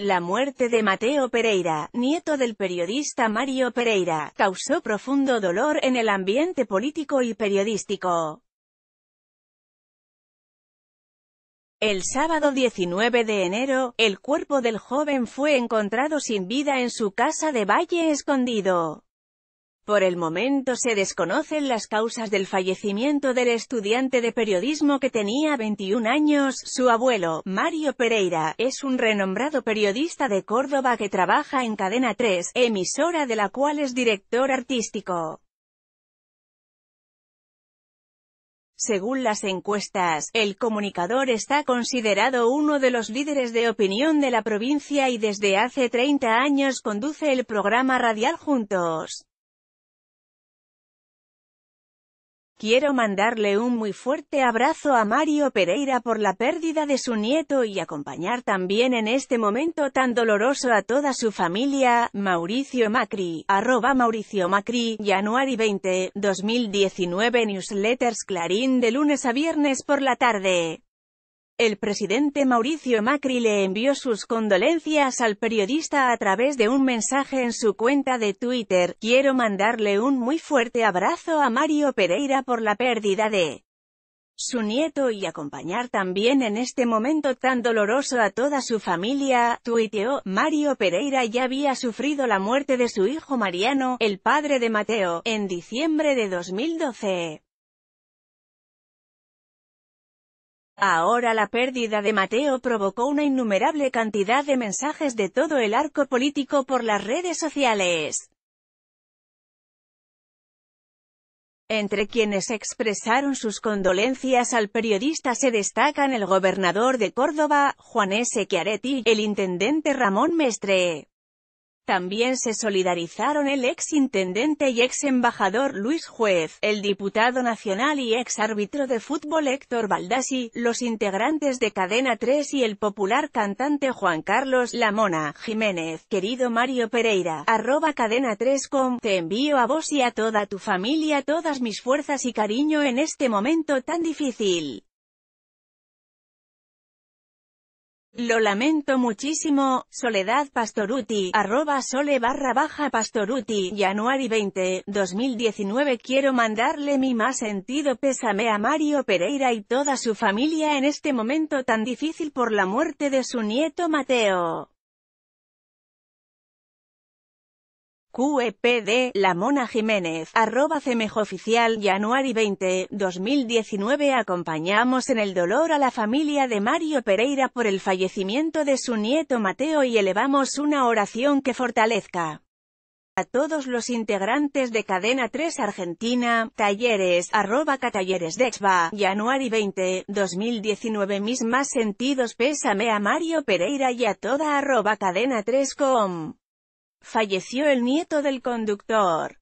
La muerte de Mateo Pereira, nieto del periodista Mario Pereira, causó profundo dolor en el ambiente político y periodístico. El sábado 19 de enero, el cuerpo del joven fue encontrado sin vida en su casa de Valle Escondido. Por el momento se desconocen las causas del fallecimiento del estudiante de periodismo que tenía 21 años, su abuelo, Mario Pereira, es un renombrado periodista de Córdoba que trabaja en Cadena 3, emisora de la cual es director artístico. Según las encuestas, el comunicador está considerado uno de los líderes de opinión de la provincia y desde hace 30 años conduce el programa radial Juntos. Quiero mandarle un muy fuerte abrazo a Mario Pereira por la pérdida de su nieto y acompañar también en este momento tan doloroso a toda su familia, Mauricio Macri, arroba Mauricio Macri, January 20, 2019 Newsletters Clarín de lunes a viernes por la tarde. El presidente Mauricio Macri le envió sus condolencias al periodista a través de un mensaje en su cuenta de Twitter. Quiero mandarle un muy fuerte abrazo a Mario Pereira por la pérdida de su nieto y acompañar también en este momento tan doloroso a toda su familia, tuiteó, Mario Pereira ya había sufrido la muerte de su hijo Mariano, el padre de Mateo, en diciembre de 2012. Ahora la pérdida de Mateo provocó una innumerable cantidad de mensajes de todo el arco político por las redes sociales. Entre quienes expresaron sus condolencias al periodista se destacan el gobernador de Córdoba, Juan S. Chiaretti, el intendente Ramón Mestre, también se solidarizaron el ex intendente y ex embajador Luis Juez, el diputado nacional y ex árbitro de fútbol Héctor Baldassi, los integrantes de Cadena 3 y el popular cantante Juan Carlos Lamona Jiménez. Querido Mario Pereira, arroba cadena 3com, te envío a vos y a toda tu familia todas mis fuerzas y cariño en este momento tan difícil. Lo lamento muchísimo, Soledad Pastoruti, arroba sole barra baja Pastoruti, Januari 20, 2019 Quiero mandarle mi más sentido pésame a Mario Pereira y toda su familia en este momento tan difícil por la muerte de su nieto Mateo. QEPD La Mona Jiménez, arroba Oficial, Januari 20, 2019 Acompañamos en el dolor a la familia de Mario Pereira por el fallecimiento de su nieto Mateo y elevamos una oración que fortalezca a todos los integrantes de Cadena 3 Argentina, talleres, arroba catalleres dexba, Januari 20, 2019 Mis más sentidos pésame a Mario Pereira y a toda arroba cadena 3 com Falleció el nieto del conductor.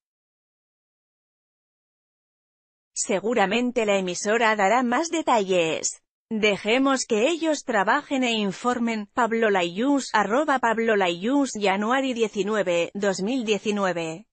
Seguramente la emisora dará más detalles. Dejemos que ellos trabajen e informen, Pablo Layús, arroba Pablo Layús, Januari 19, 2019.